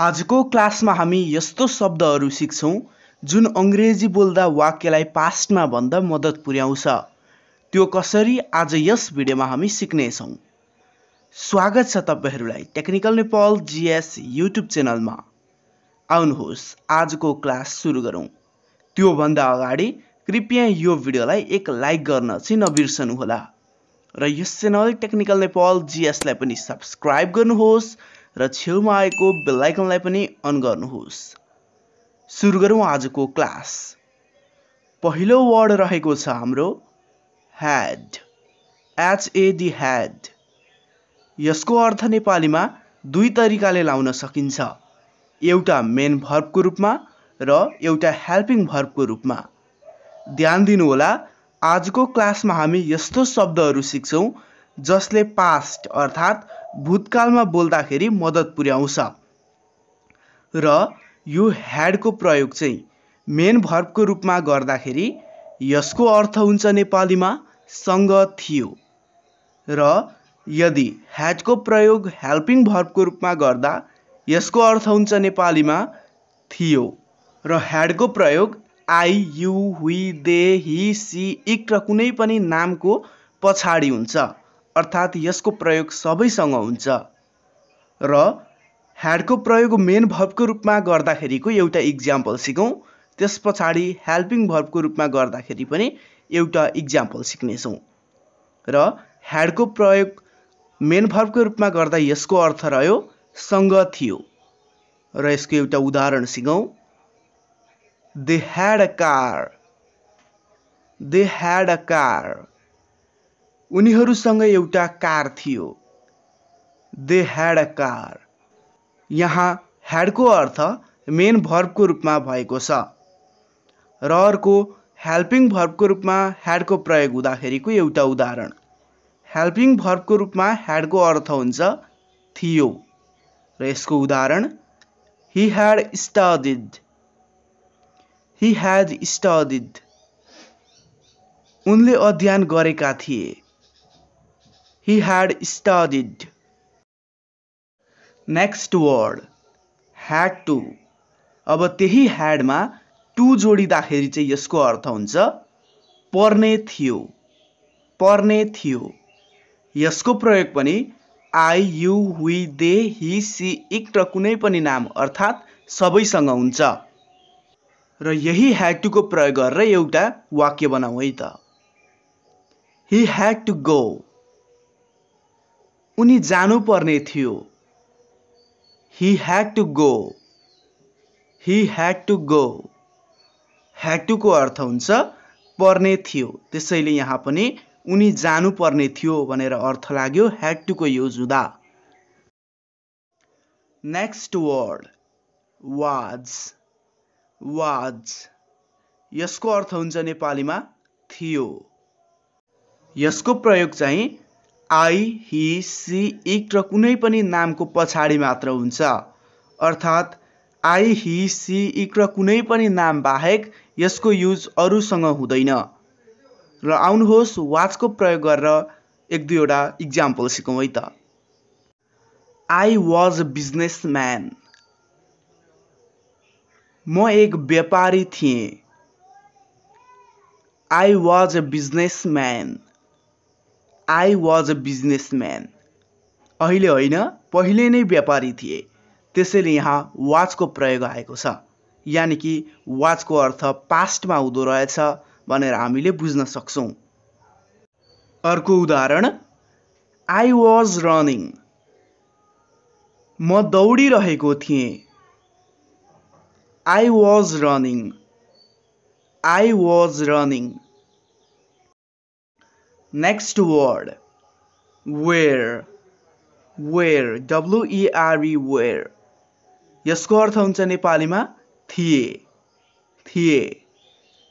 आजको क्लासमा हामी यस्तो शब्दहरू सिक्छौँ जुन अङ्ग्रेजी बोल्दा वाक्यलाई पास्टमा भन्दा मद्दत पुर्याउँछ त्यो कसरी आज यस भिडियोमा हामी सिक्नेछौँ स्वागत छ तपाईँहरूलाई टेक्निकल नेपाल जिएस युट्युब च्यानलमा आउनुहोस् आजको क्लास सुरु गरौँ त्योभन्दा अगाडि कृपया यो भिडियोलाई एक लाइक गर्न चाहिँ नबिर्सनुहोला र यस च्यानल टेक्निकल नेपाल जिएसलाई पनि सब्सक्राइब गर्नुहोस् र छेउमा आएको बेलायकनलाई पनि अन गर्नुहोस् सुरु गरौँ आजको क्लास पहिलो वर्ड रहेको छ हाम्रो ह्याड एचएडी ह्याड यसको अर्थ नेपालीमा दुई तरिकाले लाउन सकिन्छ एउटा मेन भर्बको रूपमा र एउटा हेल्पिङ भर्बको रूपमा ध्यान दिनुहोला आजको क्लासमा हामी यस्तो शब्दहरू सिक्छौँ जसले पास्ट अर्थात् भूतकालमा बोल्दाखेरि मद्दत पुर्याउँछ र यो ह्याडको प्रयोग चाहिँ मेन भर्बको रूपमा गर्दाखेरि यसको अर्थ हुन्छ नेपालीमा सँग थियो र यदि ह्याडको प्रयोग हेल्पिङ भर्बको रूपमा गर्दा यसको अर्थ हुन्छ नेपालीमा थियो र ह्याडको प्रयोग I you we they he she it र कुनै पनि नामको पछाडि हुन्छ अर्थात् यसको प्रयोग सबैसँग हुन्छ र ह्याडको प्रयोग मेन भर्बको रूपमा गर्दाखेरिको एउटा इक्जाम्पल सिकौँ त्यस पछाडि हेल्पिङ भर्बको रूपमा गर्दाखेरि पनि एउटा इक्जाम्पल सिक्नेछौँ र ह्याडको प्रयोग मेन भर्बको रूपमा गर्दा यसको अर्थ रह्यो सँग थियो र यसको एउटा उदाहरण सिकौँ they had a car they had a car उनीहरूसँग एउटा कार थियो दे ह्याड अ कार यहाँ ह्याडको अर्थ मेन भर्बको रूपमा भएको छ र अर्को हेल्पिङ भर्बको रूपमा ह्याडको प्रयोग हुँदाखेरिको एउटा उदाहरण हेल्पिङ भर्बको रूपमा ह्याडको अर्थ हुन्छ थियो र यसको उदाहरण he had studied he had studied उनले अध्ययन गरेका थिए he had studied. Next word had to अब त्यही ह्याडमा टु जोडिँदाखेरि चाहिँ यसको अर्थ हुन्छ पर्ने थियो पर्ने थियो यसको प्रयोग पनि I you we they he she it र कुनै पनि नाम अर्थात् सबैसँग हुन्छ र यही ह्याड टुको प्रयोग गरेर एउटा वाक्य बनाऊ है त हि ह्याड टु गो उनी जानुपर्ने थियो he had to go he had to go had टुको अर्थ हुन्छ पर्ने थियो त्यसैले यहाँ पनि उनी जानुपर्ने थियो भनेर अर्थ लाग्यो ह्याड टुको युज हुँदा नेक्स्ट वर्ड वाज वाज यसको अर्थ हुन्छ नेपालीमा थियो यसको प्रयोग चाहिँ आई हि सी इक र कुनै पनि नामको पछाडि मात्र हुन्छ अर्थात् आई हि सी इक र कुनै पनि नाम बाहेक यसको युज अरूसँग हुँदैन र आउनुहोस् वाचको प्रयोग गरेर एक दुईवटा इक्जाम्पल सिकौँ है त आई वाज अ म्यान म एक व्यापारी थिएँ I was a man I was a businessman अहिले होइन पहिले नै व्यापारी थिए त्यसैले यहाँ वाचको प्रयोग आएको छ यानि कि वाचको अर्थ पास्टमा हुँदो रहेछ भनेर हामीले बुझ्न सक्छौँ अर्को उदाहरण आई वाज रनिङ म दौडिरहेको थिएँ I was running I was running next word were were e were e, यसको अर्थ हुन्छ नेपालीमा थिए थिए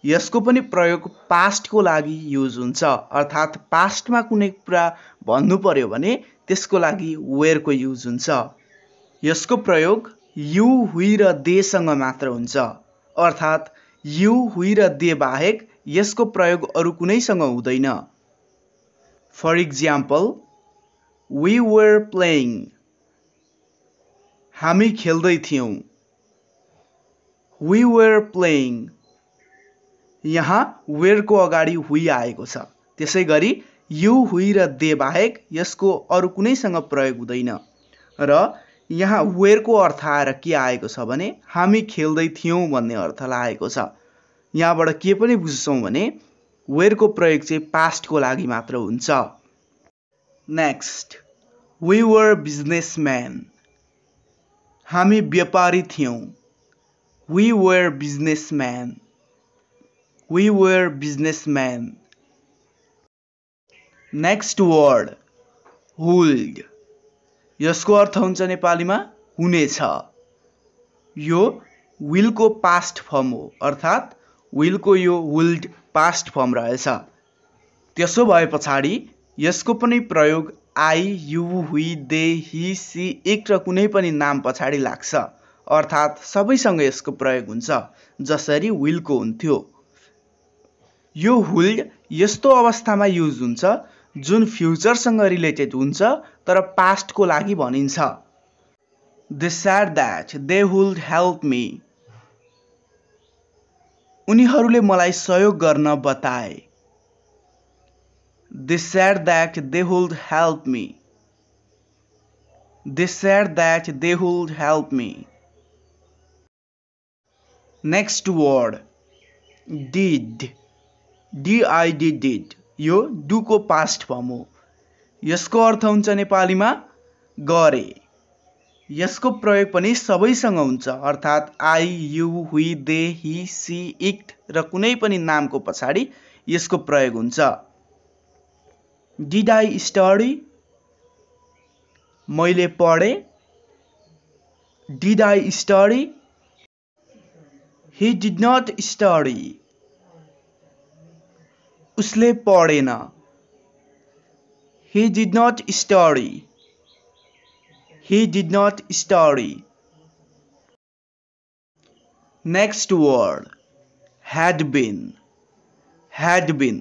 यसको पनि प्रयोग पास्टको लागि युज हुन्छ अर्थात् पास्टमा कुनै कुरा भन्नु पर्यो भने त्यसको लागि वेयरको युज हुन्छ यसको प्रयोग यु हुइ र देसँग मात्र हुन्छ अर्थात् यु हुइ र दे बाहेक यसको प्रयोग अरू कुनैसँग हुँदैन For example, we were playing. हामी खेल्दै थियौँ वी वेयर प्लेइङ यहाँ को अगाडि हुई आएको छ त्यसै गरी यु हुई र दे बाहेक यसको अरू कुनैसँग प्रयोग हुँदैन र यहाँ वेयरको अर्थ आएर के आएको छ भने हामी खेल्दै थियौँ भन्ने अर्थ लागेको छ यहाँबाट के पनि बुझ्छौँ भने वेयरको प्रयोग चाहिँ पास्टको लागि मात्र हुन्छ नेक्स्ट वी वर बिजनेसम्यान हामी व्यापारी थियौँ we were businessman we were businessman next word would यसको अर्थ हुन्छ नेपालीमा हुनेछ यो विलको पास्ट फर्म हो अर्थात् विलको यो विल्ड पास्ट फर्म रहेछ त्यसो भए पछाडि यसको पनि प्रयोग I you we they he she it र कुनै पनि नाम पछाडि लाग्छ अर्थात् सबैसँग यसको प्रयोग हुन्छ जसरी विलको हुन्थ्यो यो हुल्ड यस्तो अवस्थामा युज हुन्छ जुन फ्युचरसँग रिलेटेड हुन्छ तर पास्टको लागि भनिन्छ they said that they would help me उनीहरूले मलाई सहयोग गर्न बताए they said that they would help me they said that they would help me next word did D I D did यो डुको पास्ट फर्म हो यसको अर्थ हुन्छ नेपालीमा गरे यसको प्रयोग पनि सबैसँग हुन्छ अर्थात् I you we they he she it र कुनै पनि नामको पछाडि यसको प्रयोग हुन्छ डिड आई स्टडी मैले पढेँ did I study he did not study उसले पढेन he did not study He did not study. next word had been had been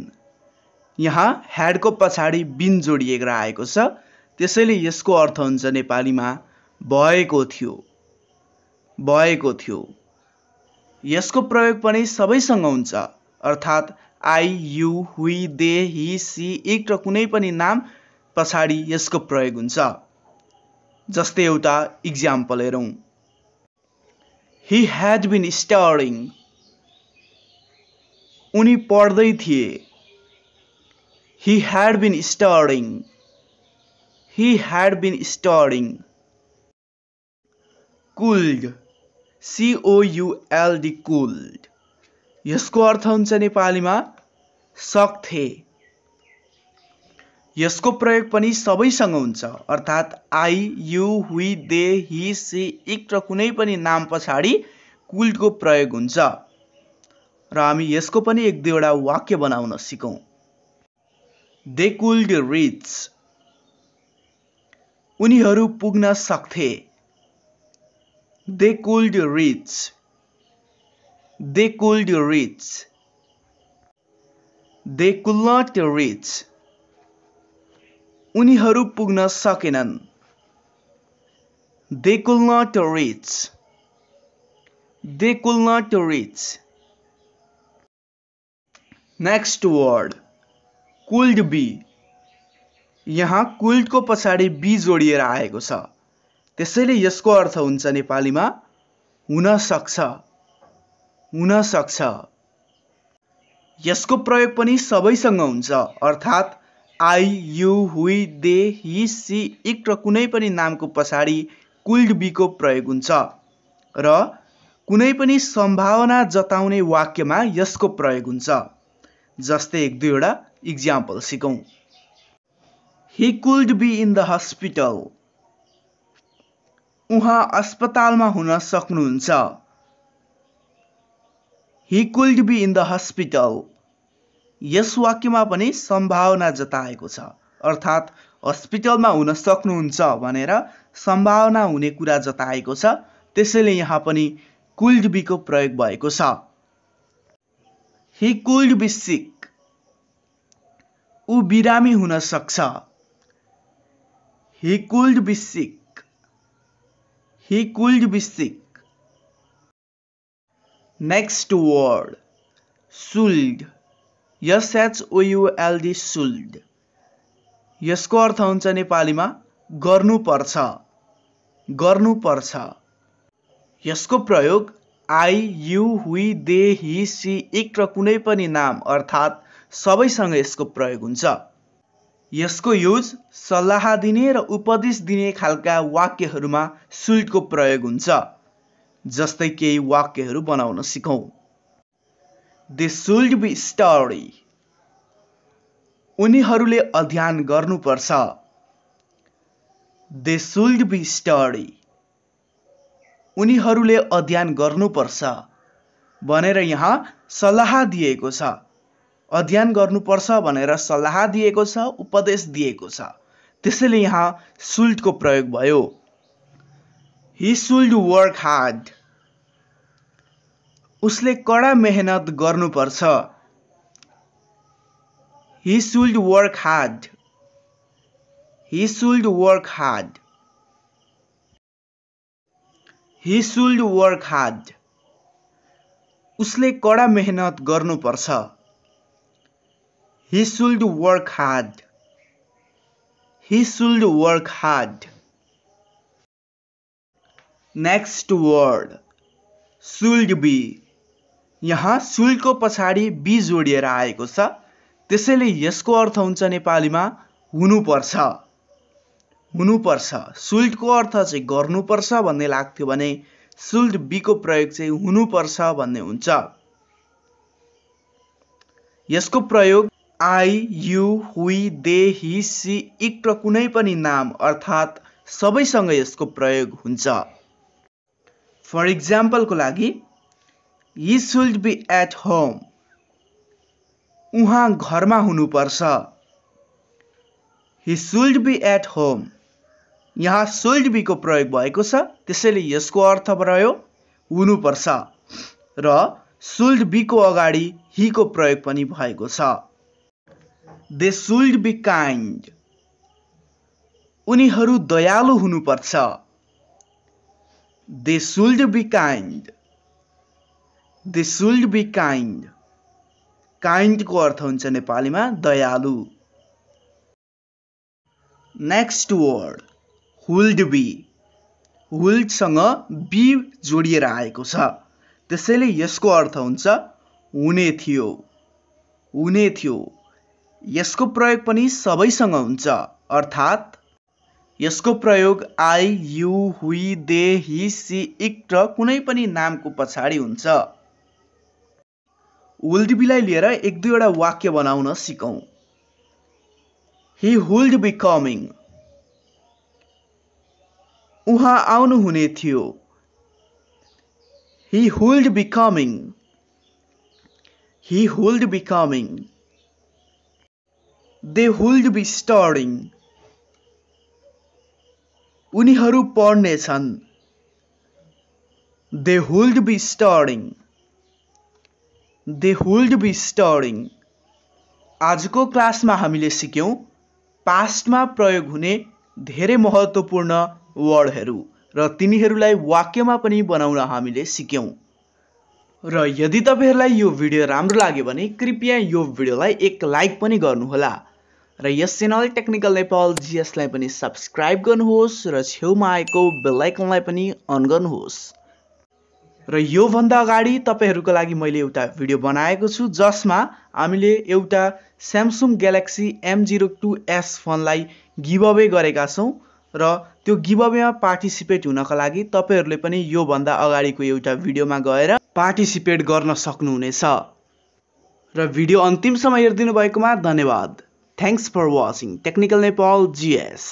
यहाँ ह्याडको पछाडि बिन जोडिएर आएको छ त्यसैले यसको अर्थ हुन्छ नेपालीमा भएको थियो भएको थियो यसको प्रयोग पनि सबैसँग हुन्छ अर्थात् I you we they he she it र कुनै पनि नाम पछाडि यसको प्रयोग हुन्छ जस्तै एउटा इक्जाम्पल हेरौँ हि ह्याड बिन स्टारिङ उनी पढ्दै थिए he had been studying he had been studying could C O U L D could यसको अर्थ हुन्छ नेपालीमा सक्थे यसको प्रयोग पनि सबैसँग हुन्छ अर्थात् I you we they he she it र कुनै पनि नाम पछाडि कुल्डको प्रयोग हुन्छ र हामी यसको पनि एक दुईवटा वाक्य बनाउन सिकौँ दे कुल्ड रिच उनीहरू पुग्न सक्थे they could reach they could reach they could not reach उनीहरू पुग्न सकेनन् they could not reach they could not reach next word could be यहाँ कुल्डको पछाडि बी जोडिएर आएको छ त्यसैले यसको अर्थ हुन्छ नेपालीमा हुन सक्छ हुन सक्छ यसको प्रयोग पनि सबैसँग हुन्छ अर्थात् I you we they he she it र कुनै पनि नामको पछाडि कुल्ड बीको प्रयोग हुन्छ र कुनै पनि सम्भावना जताउने वाक्यमा यसको प्रयोग हुन्छ जस्तै एक दुईवटा इक्जाम्पल सिकौँ he could be in the hospital उहाँ अस्पतालमा हुन सक्नुहुन्छ he could be in the hospital यस वाक्यमा पनि सम्भावना जताएको छ अर्थात् हस्पिटलमा हुन सक्नुहुन्छ भनेर सम्भावना हुने कुरा जताएको छ त्यसैले यहाँ पनि कुल्ड बीको प्रयोग भएको छ हि कुल्ड बी सिक ऊ बिरामी हुन सक्छ he could be sick he could be sick next word should S H O U L D should यसको अर्थ हुन्छ नेपालीमा गर्नुपर्छ गर्नुपर्छ यसको प्रयोग I you we they he she it र कुनै पनि नाम अर्थात् सबैसँग यसको प्रयोग हुन्छ यसको युज सल्लाह दिने र उपदेश दिने खालका वाक्यहरूमा सुल्टको प्रयोग हुन्छ जस्तै केही वाक्यहरू बनाउन सिकौँ दे सुल्ड बी स्टडी उनीहरूले अध्ययन गर्नुपर्छ दे सुल्ड बी स्टडी उनीहरूले अध्ययन गर्नुपर्छ भनेर यहाँ सल्लाह दिएको छ अध्ययन गर्नुपर्छ भनेर सल्लाह दिएको छ उपदेश दिएको छ त्यसैले यहाँ सुल्टको प्रयोग भयो हि सुल्ड वर्क हार्ड उसले कडा मेहनत गर्नुपर्छ he should work hard he should work hard he should work hard उसले कडा मेहनत गर्नुपर्छ he should work hard he should work hard next word should be यहाँ शुल्क पछाडि बी जोडिएर आएको छ त्यसैले यसको अर्थ हुन्छ नेपालीमा हुनुपर्छ हुनुपर्छ सुल्टको अर्थ चाहिँ गर्नुपर्छ भन्ने लाग्थ्यो भने सुल्ट बीको प्रयोग चाहिँ हुनुपर्छ भन्ने हुन्छ यसको प्रयोग I you we they he she it र कुनै पनि नाम अर्थात् सबैसँग यसको प्रयोग हुन्छ फर इक्जाम्पलको लागि यी सुल्ड बी एट होम उहाँ घरमा हुनुपर्छ he should be at home यहाँ सुल्ड बीको प्रयोग भएको छ त्यसैले यसको अर्थ रह्यो हुनुपर्छ र सुल्ड बीको अगाडि हिको प्रयोग पनि भएको छ दे सुल्ड बी काइन्ड उनीहरू दयालु हुनुपर्छ they should be kind they should be kind काइन्डको अर्थ हुन्छ नेपालीमा दयालु नेक्स्ट वर्ड हुल्ड बी हुल्डसँग बी जोडिएर आएको छ त्यसैले यसको अर्थ हुन्छ हुने थियो हुने थियो यसको प्रयोग पनि सबैसँग हुन्छ अर्थात् यसको प्रयोग I you we they he she it कुनै पनि नामको पछाडि हुन्छ विलडबीलाई लिएर एक दुईवटा वाक्य बनाउन सिकौँ हि होल्ड बी कमिङ उहाँ आउनुहुने थियो he would be coming he would be coming they hold be studying उनीहरू पढ्नेछन् दे होल्ड बी स्टडिङ दे हुल्ड बी स्टरिङ आजको क्लासमा हामीले सिक्यौँ पास्टमा प्रयोग हुने धेरै महत्त्वपूर्ण वर्डहरू र तिनीहरूलाई वाक्यमा पनि बनाउन हामीले सिक्यौँ र यदि तपाईँहरूलाई यो भिडियो राम्रो लाग्यो भने कृपया यो भिडियोलाई एक लाइक पनि गर्नुहोला र यस च्यानल टेक्निकल नेपाल जिएसलाई पनि सब्सक्राइब गर्नुहोस् र छेउमा आएको बेलाइकनलाई पनि अन गर्नुहोस् र योभन्दा अगाडि तपाईँहरूको लागि मैले एउटा भिडियो बनाएको छु जसमा हामीले एउटा Samsung Galaxy M zero two S फोनलाई गिभ अवे गरेका छौँ र त्यो गिभ अवेमा पार्टिसिपेट हुनका लागि तपाईँहरूले पनि योभन्दा अगाडिको एउटा भिडियोमा गएर पार्टिसिपेट गर्न सक्नुहुनेछ र भिडियो अन्तिमसम्म हेरिदिनु भएकोमा धन्यवाद thanks for watching technical Nepal GS